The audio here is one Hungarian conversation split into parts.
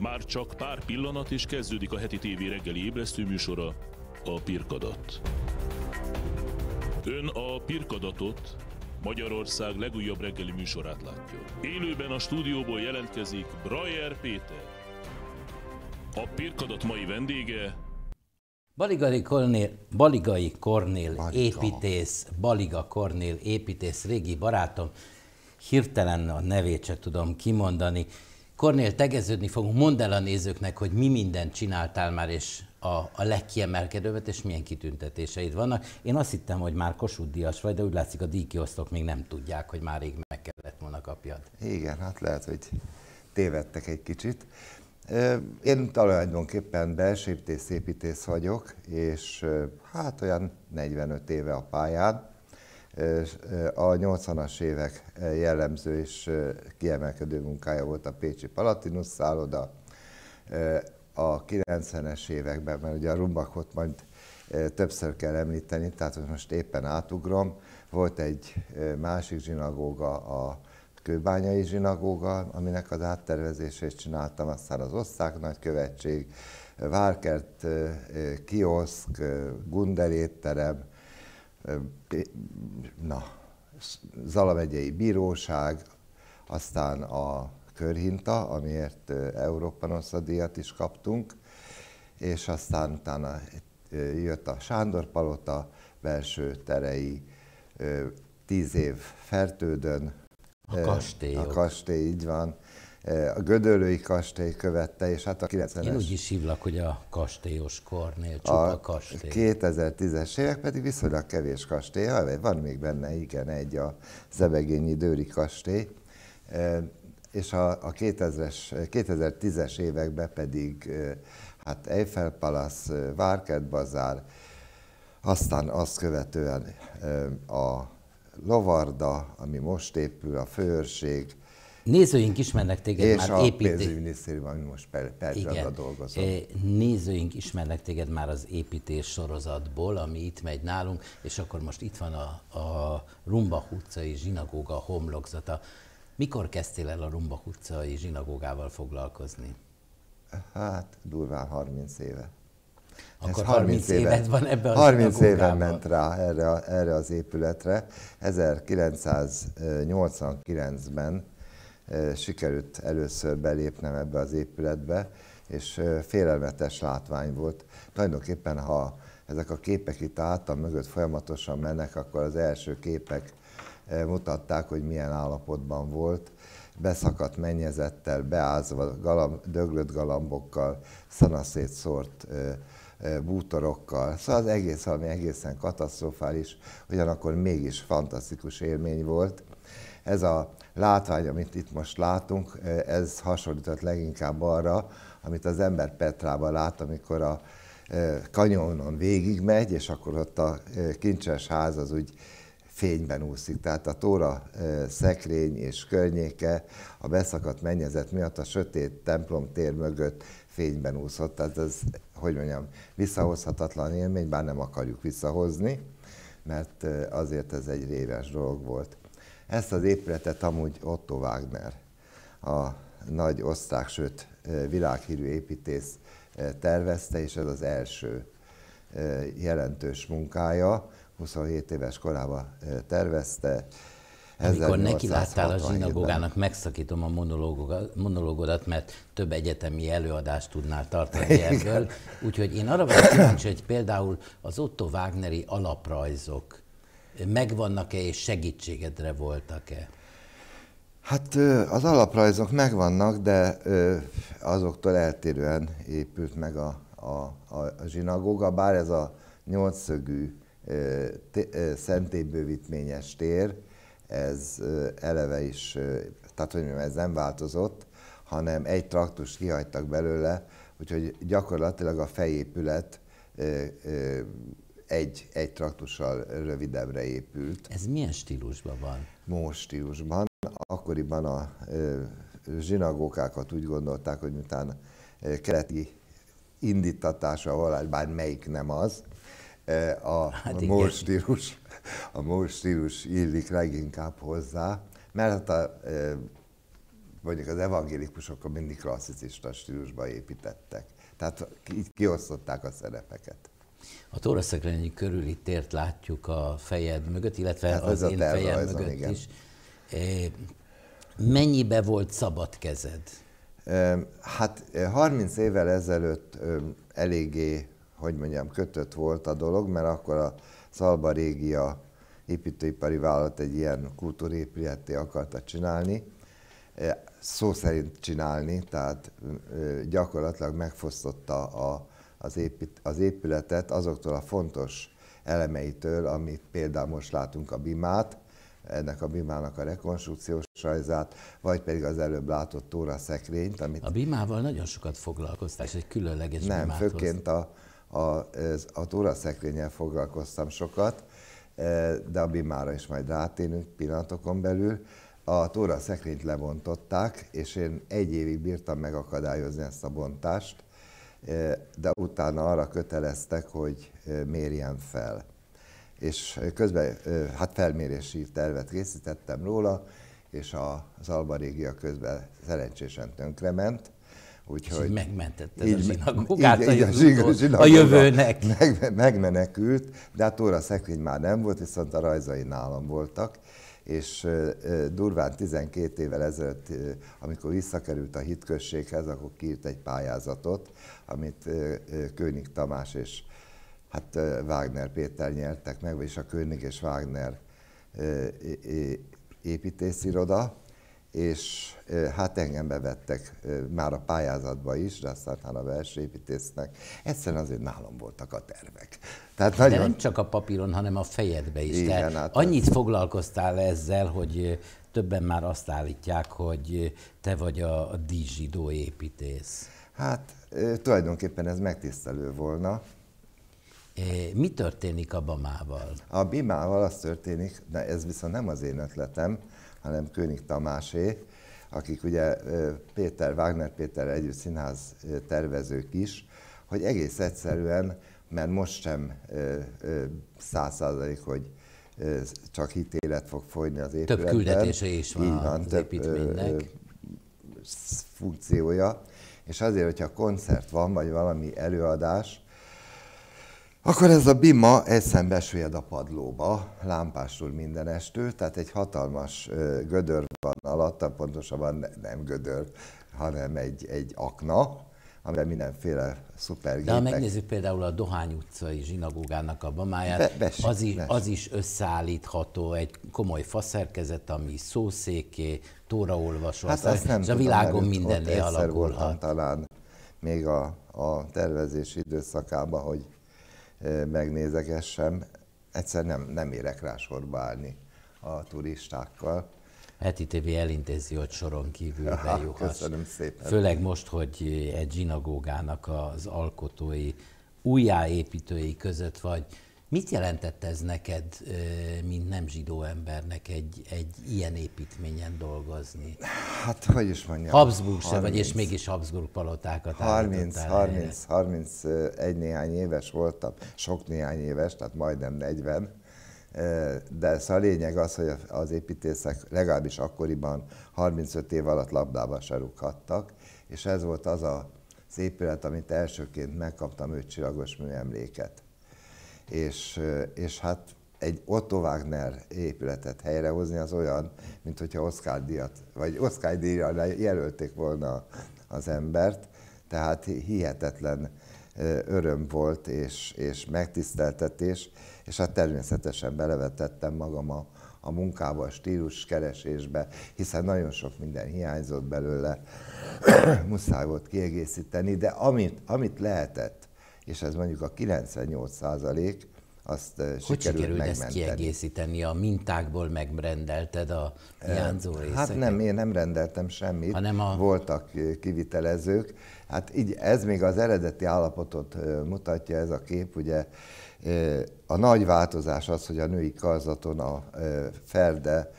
Már csak pár pillanat és kezdődik a heti tévé reggeli ébresztő műsora, a Pirkadat. Ön a Pirkadatot, Magyarország legújabb reggeli műsorát látja. Élőben a stúdióból jelentkezik Brajer Péter. A Pirkadat mai vendége Baligai Kornél, Baligai Kornél Baliga. építész, Baliga Kornél építész, régi barátom, hirtelen a nevét se tudom kimondani, Kornél, tegeződni fogunk. Mondd el a nézőknek, hogy mi mindent csináltál már, és a, a legkiemelkedőbbet, és milyen kitüntetéseid vannak. Én azt hittem, hogy már Kossuth Díjas vagy, de úgy látszik a díjkiosztók még nem tudják, hogy már rég meg kellett volna kapjad. Igen, hát lehet, hogy tévedtek egy kicsit. Én tulajdonképpen belső építész vagyok, és hát olyan 45 éve a pályán. A 80-as évek jellemző és kiemelkedő munkája volt a Pécsi Palatinus szálloda. A 90-es években, mert ugye a rumbakot majd többször kell említeni, tehát most éppen átugrom, volt egy másik zsinagóga, a kőbányai zsinagóga, aminek az áttervezését csináltam, aztán az osztrák nagykövetség, Várkert kioszk, Gundelétterem, étterem, na, Zalamegyei Bíróság, aztán a Körhinta, amiért Európa Nosza díjat is kaptunk, és aztán utána jött a Sándor Palota belső terei, tíz év Fertődön. A kastély. A kastély, így van. Eh, a Gödöllői kastély követte, és hát a 90-es... Én úgy is hívlak, hogy a kastélyos kornél, csupa a kastély. 2010-es évek pedig viszonylag kevés kastély, van még benne, igen, egy a Zebegényi Dőri kastély, eh, és a, a 2000-es, 2010-es években pedig eh, hát Eiffel Palace, Várkert Bazár, aztán azt követően a Lovarda, ami most épül, a főőrség, Nézőink ismernek téged és már a pénzügyminisztérium, ami most per, percben dolgozom. Eh, nézőink ismernek téged már az építés sorozatból, ami itt megy nálunk, és akkor most itt van a, a Rumba utcai zsinagóga homlokzata. Mikor kezdtél el a Rumba utcai zsinagógával foglalkozni? Hát, durván 30 éve. Akkor Ez 30 évet, évet van ebben a 30 éve ment rá erre, erre az épületre. 1989-ben sikerült először belépnem ebbe az épületbe, és félelmetes látvány volt. Tulajdonképpen, ha ezek a képek itt hátam mögött folyamatosan mennek, akkor az első képek mutatták, hogy milyen állapotban volt. Beszakadt mennyezettel, beázva, galamb, döglött galambokkal, szanaszét szórt bútorokkal. Szóval az egész ami egészen katasztrofális, ugyanakkor mégis fantasztikus élmény volt. Ez a látvány, amit itt most látunk, eh, ez hasonlított leginkább arra, amit az ember Petrában lát, amikor a eh, kanyonon végigmegy, és akkor ott a eh, kincses ház az úgy fényben úszik. Tehát a tóra szekrény és környéke a beszakadt mennyezet miatt a sötét templom tér mögött fényben úszott. Tehát ez, hogy mondjam, visszahozhatatlan élmény, bár nem akarjuk visszahozni, mert azért ez egy réves dolog volt. Ezt az épületet amúgy Otto Wagner, a nagy osztrák, sőt világhírű építész tervezte, és ez az első jelentős munkája. 27 éves korában tervezte. Amikor láttál a zsinagógának, megszakítom a monológodat, mert több egyetemi előadást tudnál tartani ebből. Úgyhogy én arra vagyok kíváncsi, hogy például az Otto Wagneri alaprajzok, megvannak-e és segítségedre voltak-e? Hát az alaprajzok megvannak, de azoktól eltérően épült meg a, a, a zsinagóga, bár ez a nyolcszögű szentélybővítményes tér, ez eleve is, tehát hogy mondjam, ez nem változott, hanem egy traktust kihagytak belőle, úgyhogy gyakorlatilag a fejépület egy, egy traktussal rövidebbre épült. Ez milyen stílusban van? Most stílusban. Akkoriban a zsinagókákat úgy gondolták, hogy miután keleti indítatása a bár melyik nem az, a, hát a stílus, a mór stílus illik leginkább hozzá, mert hát a, mondjuk az evangélikusok mindig klasszicista stílusba építettek. Tehát így kiosztották a szerepeket. A tóraszekrény körüli tért látjuk a fejed mögött, illetve hát az, az én fejem mögött igen. is. Mennyibe volt szabad kezed? Hát 30 évvel ezelőtt eléggé, hogy mondjam, kötött volt a dolog, mert akkor a Szalba Régia építőipari vállalat egy ilyen kultúrépületté akarta csinálni, szó szerint csinálni, tehát gyakorlatilag megfosztotta a az, épít, az épületet azoktól a fontos elemeitől, amit például most látunk a bimát, ennek a bimának a rekonstrukciós rajzát, vagy pedig az előbb látott tóra szekrényt. Amit a bimával nagyon sokat foglalkoztál, és egy különleges Nem, bimát főként a, a, a tóra szekrényel foglalkoztam sokat, e, de a bimára is majd rátérünk pillanatokon belül. A tóra szekrényt lebontották, és én egy évig bírtam megakadályozni ezt a bontást, de utána arra köteleztek, hogy mérjen fel. És közben hát felmérési tervet készítettem róla, és az Alba régia közben szerencsésen tönkrement. Úgyhogy megmentette így, így, a, így a, a jövőnek. Meg, megmenekült, de hát óra szekrény már nem volt, viszont a rajzai nálam voltak és durván 12 évvel ezelőtt, amikor visszakerült a hitközséghez, akkor kiírt egy pályázatot, amit König Tamás és hát Wagner Péter nyertek meg, vagyis a König és Wagner építésziroda, és hát engem bevettek már a pályázatba is, de aztán a építésznek. Egyszerűen azért nálam voltak a tervek. Tehát de nagyon... De nem csak a papíron, hanem a fejedbe is. Igen, Tehát hát annyit ez... foglalkoztál ezzel, hogy többen már azt állítják, hogy te vagy a, dízsidó építész. Hát tulajdonképpen ez megtisztelő volna, mi történik a Bamával? A Bimával az történik, de ez viszont nem az én ötletem, hanem König Tamásé, akik ugye Péter, Wagner Péter együtt színház tervezők is, hogy egész egyszerűen, mert most sem száz százalék, hogy csak ítélet fog folyni az épületben. Több küldetése is van, Így van az több funkciója, és azért, hogyha koncert van, vagy valami előadás, akkor ez a bima egy szembesvéd a padlóba, lámpásul minden estő, tehát egy hatalmas gödör van alatta, pontosabban nem gödör, hanem egy, egy akna, amire mindenféle szupergépek. De ha megnézzük például a Dohány utcai zsinagógának a bamáját, Be, az, is, bes. az is összeállítható, egy komoly faszerkezet, ami szószéké, tóraolvasó, hát az, nem és a világon mindenné alakulhat. Voltam talán még a, a tervezési időszakában, hogy megnézegessem, egyszer nem, nem érek rá sorba állni a turistákkal. Heti TV elintézi, hogy soron kívül bejuhass. Köszönöm szépen. Főleg most, hogy egy zsinagógának az alkotói, újjáépítői között vagy, Mit jelentett ez neked, mint nem zsidó embernek egy, egy ilyen építményen dolgozni? Hát, hogy is mondjam. Habsburg se vagy, és mégis Habsburg palotákat 30, 30, 30, 31 néhány éves voltam, sok néhány éves, tehát majdnem 40. De ez szóval a lényeg az, hogy az építészek legalábbis akkoriban 35 év alatt labdába se rúghattak, és ez volt az a, az épület, amit elsőként megkaptam őt csillagos műemléket és, és hát egy Otto Wagner épületet helyrehozni az olyan, mint hogyha Oscar díjat, vagy Oscar díjra jelölték volna az embert, tehát hihetetlen öröm volt és, és megtiszteltetés, és hát természetesen belevetettem magam a, a munkába, a stílus keresésbe, hiszen nagyon sok minden hiányzott belőle, muszáj volt kiegészíteni, de amit, amit lehetett, és ez mondjuk a 98 százalék, azt eh, Hogy sikerült, sikerült megmenteni. ezt kiegészíteni? A mintákból megrendelted a eh, hiányzó hát részeket? Hát nem, én nem rendeltem semmit, Hanem a... voltak eh, kivitelezők. Hát így ez még az eredeti állapotot mutatja ez a kép, ugye a nagy változás az, hogy a női karzaton a ferde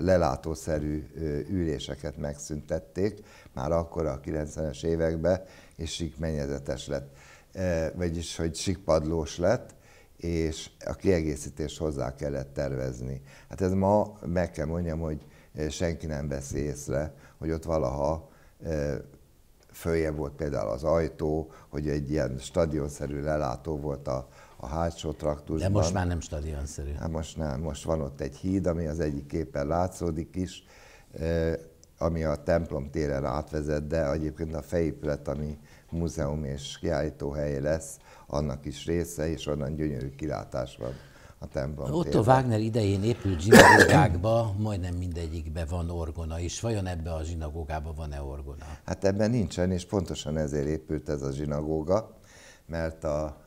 lelátószerű üléseket megszüntették, már akkor a 90-es években, és mennyezetes lett. Eh, vagyis hogy sikpadlós lett, és a kiegészítést hozzá kellett tervezni. Hát ez ma meg kell mondjam, hogy eh, senki nem veszi észre, hogy ott valaha eh, följebb volt például az ajtó, hogy egy ilyen stadionszerű lelátó volt a, a hátsó traktusban. De most már nem stadionszerű. Hát most nem, most van ott egy híd, ami az egyik képen látszódik is, ami a templom téren átvezet, de egyébként a fejépület, ami múzeum és kiállítóhely lesz, annak is része, és onnan gyönyörű kilátás van a templom. Otto Wagner idején épült zsinagógákba, majdnem mindegyikbe van orgona és Vajon ebbe a zsinagógába van-e orgona? Hát ebben nincsen, és pontosan ezért épült ez a zsinagóga, mert a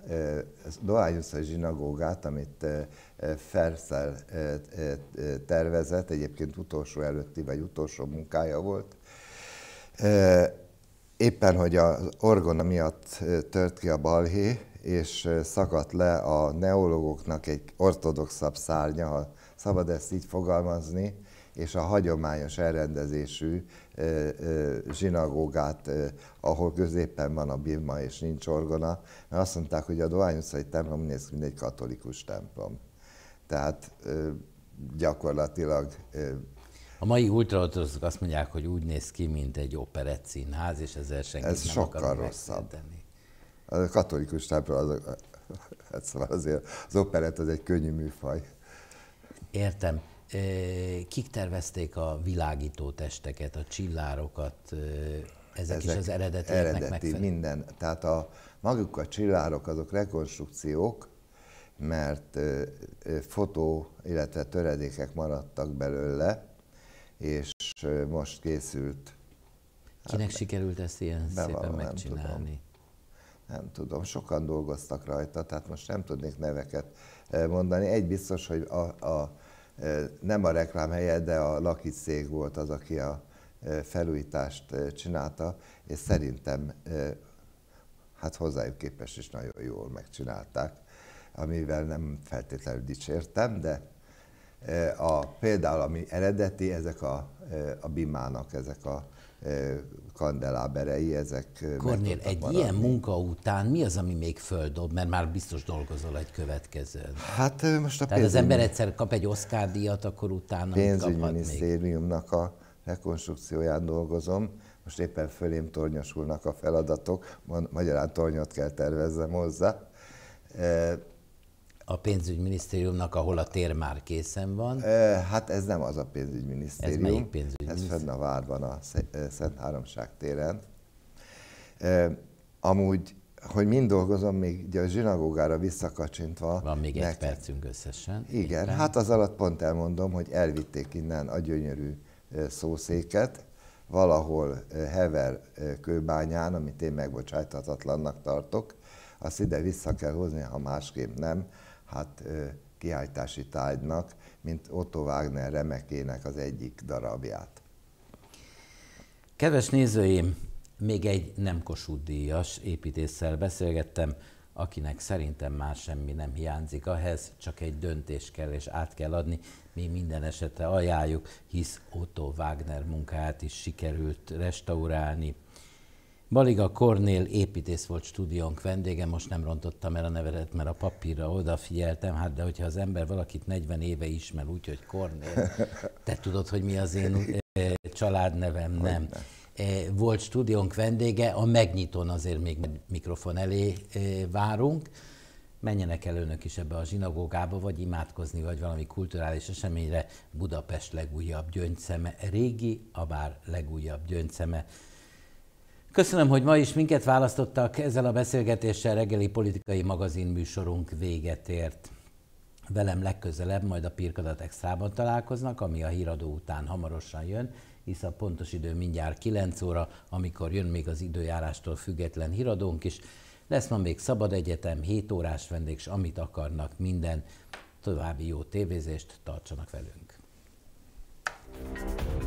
Doányusza zsinagógát, amit Ferszel tervezett, egyébként utolsó előtti vagy utolsó munkája volt, éppen, hogy az orgona miatt tört ki a balhé, és szakadt le a neológoknak egy ortodoxabb szárnya, ha szabad ezt így fogalmazni, és a hagyományos elrendezésű zsinagógát, ahol középen van a birma és nincs orgona, mert azt mondták, hogy a Dohány utcai templom néz ki, mint egy katolikus templom. Tehát gyakorlatilag a mai ultraortodoxok azt mondják, hogy úgy néz ki, mint egy operett színház, és ezzel senki Ez nem sokkal rosszabb. A katolikus tábor az, hát szóval azért az operett az egy könnyű műfaj. Értem. Kik tervezték a világító testeket, a csillárokat, ezek, ezek is az eredeti Eredeti, minden. Tehát a, maguk a csillárok azok rekonstrukciók, mert ö, ö, fotó, illetve töredékek maradtak belőle, és most készült. Hát Kinek hát, sikerült ezt ilyen bevallom, szépen megcsinálni? Nem tudom. nem tudom, sokan dolgoztak rajta, tehát most nem tudnék neveket mondani. Egy biztos, hogy a, a, nem a reklám helye, de a Laki volt az, aki a felújítást csinálta, és szerintem hát hozzájuk képes is nagyon jól megcsinálták, amivel nem feltétlenül dicsértem, de E, a, például, ami eredeti, ezek a, e, a bimának, ezek a e, kandeláberei, ezek Kornél, egy maradni. ilyen munka után mi az, ami még földob? Mert már biztos dolgozol egy következő. Hát most a Tehát pénzügy... az ember egyszer kap egy Oscar-díjat, akkor utána pénzügyminisztériumnak a rekonstrukcióján dolgozom, most éppen fölém tornyosulnak a feladatok, magyarán tornyot kell terveznem hozzá a pénzügyminisztériumnak, ahol a tér már készen van. Hát ez nem az a pénzügyminisztérium. Ez melyik pénzügyminisztérium? Ez fenn a várban a Szent Háromság téren. Amúgy, hogy mind dolgozom, még ugye a zsinagógára visszakacsintva. Van még nekem... egy percünk összesen. Igen, éppen. hát az alatt pont elmondom, hogy elvitték innen a gyönyörű szószéket, valahol Hever kőbányán, amit én megbocsájthatatlannak tartok, azt ide vissza kell hozni, ha másképp nem, hát kiállítási tájnak, mint Otto Wagner remekének az egyik darabját. Kedves nézőim, még egy nem Kossuth díjas építéssel beszélgettem, akinek szerintem már semmi nem hiányzik ahhez, csak egy döntés kell és át kell adni. Mi minden esetre ajánljuk, hisz Otto Wagner munkáját is sikerült restaurálni, Baliga Kornél építész volt stúdiónk vendége, most nem rontottam el a nevedet, mert a papírra odafigyeltem, hát de hogyha az ember valakit 40 éve ismer úgy, hogy Kornél, te tudod, hogy mi az én eh, családnevem, nem. Eh, volt stúdiónk vendége, a megnyitón azért még mikrofon elé eh, várunk, menjenek el önök is ebbe a zsinagógába, vagy imádkozni, vagy valami kulturális eseményre. Budapest legújabb gyöngyszeme, régi, a bár legújabb gyöngyszeme. Köszönöm, hogy ma is minket választottak. Ezzel a beszélgetéssel reggeli politikai magazin műsorunk véget ért. Velem legközelebb majd a Pirkadat Extrában találkoznak, ami a híradó után hamarosan jön, hisz a pontos idő mindjárt 9 óra, amikor jön még az időjárástól független híradónk is. Lesz ma még szabad egyetem, 7 órás vendég, és amit akarnak minden. További jó tévézést, tartsanak velünk! thank you